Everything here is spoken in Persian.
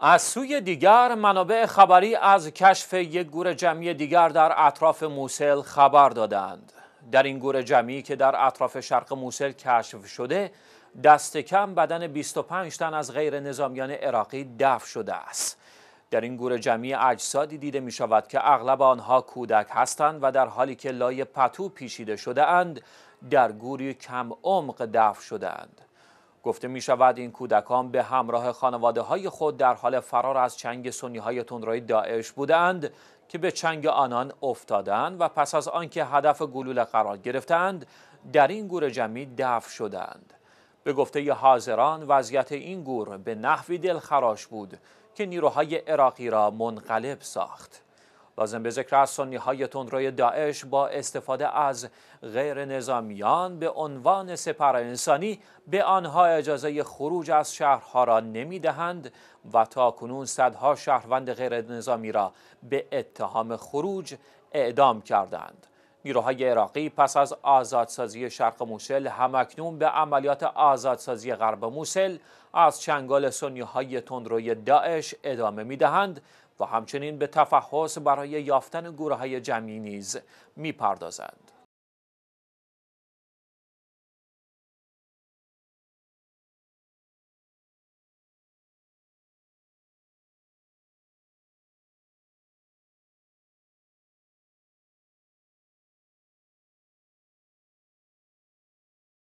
از سوی دیگر منابع خبری از کشف یک گور جمعی دیگر در اطراف موسل خبر دادند در این گور جمعی که در اطراف شرق موسل کشف شده دست کم بدن 25 تن از غیر نظامیان عراقی دف شده است در این گور جمعی اجسادی دیده می شود که اغلب آنها کودک هستند و در حالی که لای پتو پیشیده شده اند در گوری کم عمق دف شده اند گفته می شود این کودکان به همراه خانواده های خود در حال فرار از چنگ سنی های تندروی داعش بودند که به چنگ آنان افتادند و پس از آنکه هدف گلوله قرار گرفتند در این گور جمعی دفع شدند به گفته حاضران وضعیت این گور به نحوی دلخراش بود که نیروهای عراقی را منقلب ساخت لازم به ذکر است سنی های تندروی داعش با استفاده از غیر نظامیان به عنوان سپر انسانی به آنها اجازه خروج از شهرها را نمی دهند و تا کنون صدها شهروند غیر نظامی را به اتهام خروج اعدام کردند. نیروهای عراقی پس از آزادسازی شرق موسل همکنون به عملیات آزادسازی غرب موسل از چنگال سنیهای تندروی داعش ادامه می دهند و همچنین به تفحص برای یافتن گروه های جمعی نیز